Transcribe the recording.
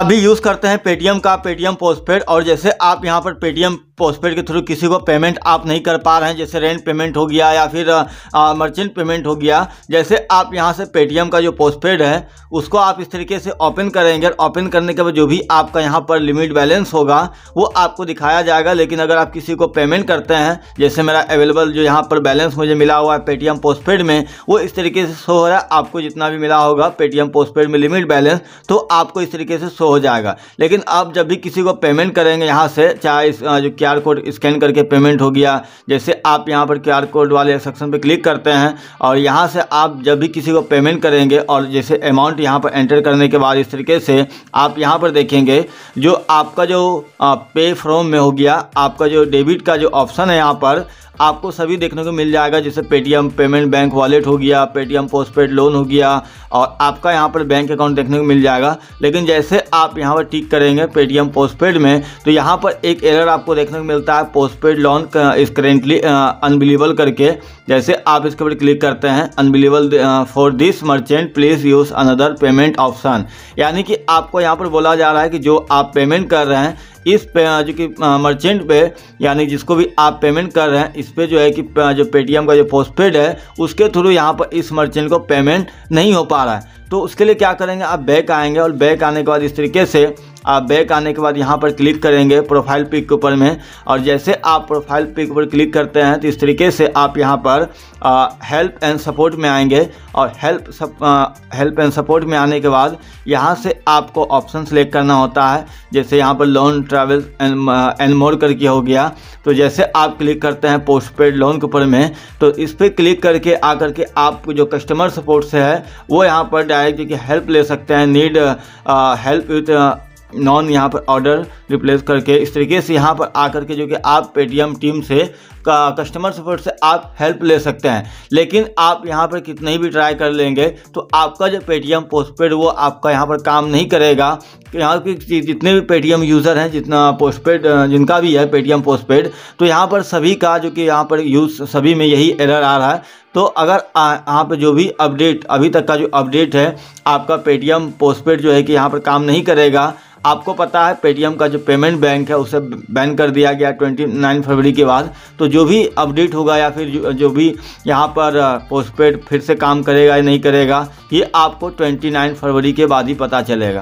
अभी यूज़ करते हैं पेटीएम का पेटीएम पोस्टपेड और जैसे आप यहाँ पर पेटीएम पोस्टपेड के थ्रू किसी को पेमेंट आप नहीं कर पा रहे हैं जैसे रेंट पेमेंट हो गया या फिर मर्चेंट पेमेंट हो गया जैसे आप यहाँ से पेटीएम का जो पोस्टपेड है उसको आप इस तरीके से ओपन करेंगे और ओपन करने के बाद जो भी आपका यहाँ पर लिमिट बैलेंस होगा वो आपको दिखाया जाएगा लेकिन अगर आप किसी को पेमेंट करते हैं जैसे मेरा अवेलेबल जो यहाँ पर बैलेंस मुझे मिला हुआ है पेटीएम पोस्टपेड में वो इस तरीके से शो हो रहा है आपको जितना भी मिला होगा पेटीएम पोस्टपेड में लिमिट बैलेंस तो आपको इस तरीके से शो हो जाएगा लेकिन आप जब भी किसी को पेमेंट करेंगे यहाँ से चाहे जो क्या क्यूआर कोड स्कैन करके पेमेंट हो गया जैसे आप यहाँ पर क्यू कोड वाले सेक्शन पर क्लिक करते हैं और यहाँ से आप जब भी किसी को पेमेंट करेंगे और जैसे अमाउंट यहाँ पर एंटर करने के बाद इस तरीके से आप यहाँ पर देखेंगे जो आपका जो पे फ्रॉम में हो गया आपका जो डेबिट का जो ऑप्शन है यहाँ पर आपको सभी देखने को मिल जाएगा जैसे पेटीएम पेमेंट बैंक वॉलेट हो गया पेटीएम पोस्टपेड लोन हो गया और आपका यहाँ पर बैंक अकाउंट देखने को मिल जाएगा लेकिन जैसे आप यहाँ पर टिक करेंगे पेटीएम पोस्टपेड में तो यहाँ पर एक एरर आपको देखने ऑप्शन मिलता है postpaid loan is currently unavailable करके जैसे आप इसके ऊपर क्लिक करते हैं unavailable for this merchant please use another payment option यानी कि आपको यहाँ पर बोला जा रहा है कि जो आप पेमेंट कर रहे हैं इस पे जो कि मर्चेंट पे यानी जिसको भी आप पेमेंट कर रहे हैं इस पे जो है कि जो पेटीएम का जो पोस्टपेड है उसके थ्रू यहाँ पर इस मर्चेंट को पेमेंट नहीं हो पा रहा है तो उसके लिए क्या करेंगे आप बैक आएंगे और बैक आने के बाद इस तरीके से आप बैक आने के बाद यहाँ पर क्लिक करेंगे प्रोफाइल पिक के ऊपर में और जैसे आप प्रोफाइल पिक पर क्लिक करते हैं तो इस तरीके से आप यहाँ पर हेल्प एंड सपोर्ट में आएंगे और हेल्प हेल्प एंड सपोर्ट में आने के बाद यहाँ से आपको ऑप्शन सेलेक्ट करना होता है जैसे यहाँ पर लोन ट्रैवल एंड मोर करके हो गया तो जैसे आप क्लिक करते हैं पोस्ट पेड लोन के ऊपर में तो इस पर क्लिक करके आकर के आप जो कस्टमर सपोर्ट से है वो यहाँ पर डायरेक्ट हेल्प ले सकते हैं नीड हेल्प विथ नॉन यहाँ पर ऑर्डर रिप्लेस करके इस तरीके से यहाँ पर आकर के जो कि आप पेटीएम टीम से का कस्टमर सपोर्ट से आप हेल्प ले सकते हैं लेकिन आप यहाँ पर कितने भी ट्राई कर लेंगे तो आपका जो पेटीएम पोस्टपेड वो आपका यहाँ पर काम नहीं करेगा यहाँ के जितने भी पेटीएम यूज़र हैं जितना पोस्टपेड जिनका भी है पेटीएम पोस्टपेड तो यहाँ पर सभी का जो कि यहाँ पर यूज़ सभी में यही एरर आ रहा है तो अगर यहाँ पर जो भी अपडेट अभी तक का जो अपडेट है आपका पेटीएम पोस्टपेड जो है कि यहाँ पर काम नहीं करेगा आपको पता है पेटीएम का जो पेमेंट बैंक है उसे बैन कर दिया गया 29 फरवरी के बाद तो जो भी अपडेट होगा या फिर जो, जो भी यहाँ पर पोस्टपेड फिर से काम करेगा या नहीं करेगा ये आपको 29 फरवरी के बाद ही पता चलेगा